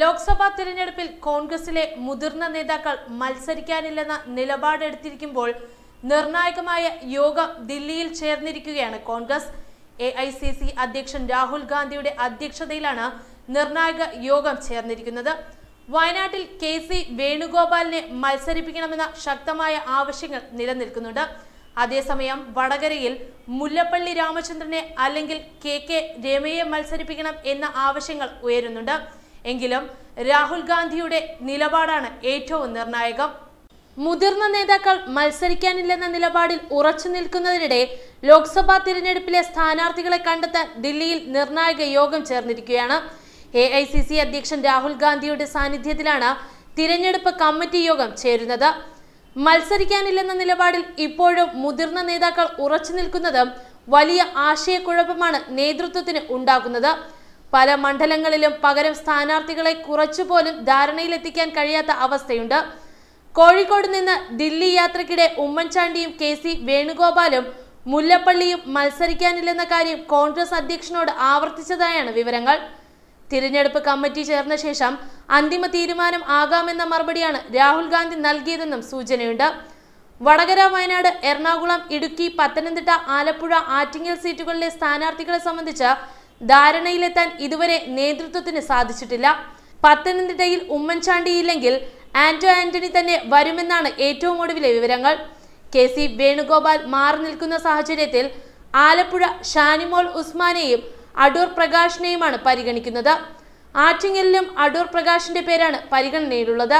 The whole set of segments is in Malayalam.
ലോക്സഭാ തിരഞ്ഞെടുപ്പിൽ കോൺഗ്രസിലെ മുതിർന്ന നേതാക്കൾ മത്സരിക്കാനില്ലെന്ന നിലപാടെടുത്തിരിക്കുമ്പോൾ നിർണായകമായ യോഗം ദില്ലിയിൽ ചേർന്നിരിക്കുകയാണ് Congress A I C C അധ്യക്ഷൻ രാഹുൽ ഗാന്ധിയുടെ അധ്യക്ഷതയിലാണ് നിർണായക യോഗം ചേർന്നിരിക്കുന്നത് വയനാട്ടിൽ കെ സി വേണുഗോപാലിനെ മത്സരിപ്പിക്കണമെന്ന ശക്തമായ ആവശ്യങ്ങൾ നിലനിൽക്കുന്നുണ്ട് അതേസമയം വടകരയിൽ മുല്ലപ്പള്ളി രാമചന്ദ്രനെ അല്ലെങ്കിൽ കെ കെ രമയെ മത്സരിപ്പിക്കണം എന്ന ആവശ്യങ്ങൾ ഉയരുന്നുണ്ട് എങ്കിലും രാഹുൽ ഗാന്ധിയുടെ നിലപാടാണ് ഏറ്റവും നിർണായകം മുതിർന്ന നേതാക്കൾ മത്സരിക്കാനില്ലെന്ന നിലപാടിൽ ഉറച്ചു നിൽക്കുന്നതിനിടെ ലോക്സഭാ തിരഞ്ഞെടുപ്പിലെ സ്ഥാനാർത്ഥികളെ കണ്ടെത്താൻ ദില്ലിയിൽ നിർണായക യോഗം ചേർന്നിരിക്കുകയാണ് എ ഐ സി സി അധ്യക്ഷൻ രാഹുൽ ഗാന്ധിയുടെ സാന്നിധ്യത്തിലാണ് തിരഞ്ഞെടുപ്പ് കമ്മിറ്റി യോഗം ചേരുന്നത് മത്സരിക്കാനില്ലെന്ന നിലപാടിൽ ഇപ്പോഴും മുതിർന്ന നേതാക്കൾ ഉറച്ചു നിൽക്കുന്നതും വലിയ ആശയക്കുഴപ്പമാണ് നേതൃത്വത്തിന് ഉണ്ടാക്കുന്നത് പല മണ്ഡലങ്ങളിലും പകരം സ്ഥാനാർത്ഥികളെ കുറച്ചുപോലും ധാരണയിലെത്തിക്കാൻ കഴിയാത്ത അവസ്ഥയുണ്ട് കോഴിക്കോട് നിന്ന് ദില്ലി യാത്രക്കിടെ ഉമ്മൻചാണ്ടിയും കെ സി വേണുഗോപാലും മുല്ലപ്പള്ളിയും മത്സരിക്കാനില്ലെന്ന കാര്യം കോൺഗ്രസ് അധ്യക്ഷനോട് ആവർത്തിച്ചതായാണ് വിവരങ്ങൾ തിരഞ്ഞെടുപ്പ് കമ്മിറ്റി ചേർന്ന ശേഷം അന്തിമ തീരുമാനം ആകാമെന്ന മറുപടിയാണ് രാഹുൽ ഗാന്ധി നൽകിയതെന്നും സൂചനയുണ്ട് വടകര വയനാട് എറണാകുളം ഇടുക്കി പത്തനംതിട്ട ആലപ്പുഴ ആറ്റിങ്ങൽ സീറ്റുകളിലെ സ്ഥാനാർത്ഥികളെ സംബന്ധിച്ച് ധാരണയിലെത്താൻ ഇതുവരെ നേതൃത്വത്തിന് സാധിച്ചിട്ടില്ല പത്തനംതിട്ടയിൽ ഉമ്മൻചാണ്ടിയില്ലെങ്കിൽ ആന്റോ ആന്റണി തന്നെ വരുമെന്നാണ് ഏറ്റവും ഒടുവിലെ വിവരങ്ങൾ കെ സി വേണുഗോപാൽ മാറി നിൽക്കുന്ന സാഹചര്യത്തിൽ ആലപ്പുഴ ഷാനിമോൾ ഉസ്മാനെയും അടൂർ പ്രകാശിനെയുമാണ് പരിഗണിക്കുന്നത് ആറ്റിങ്ങലിലും അടൂർ പ്രകാശിന്റെ പേരാണ് പരിഗണനയിലുള്ളത്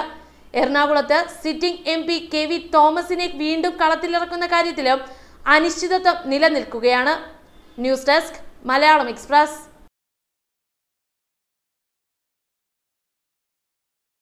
എറണാകുളത്ത് sitting M P K V തോമസിനെ വീണ്ടും കളത്തിലിറക്കുന്ന കാര്യത്തിലും അനിശ്ചിതത്വം നിലനിൽക്കുകയാണ് ന്യൂസ് ഡെസ്ക് മലയാളം എക്സ്പ്രസ്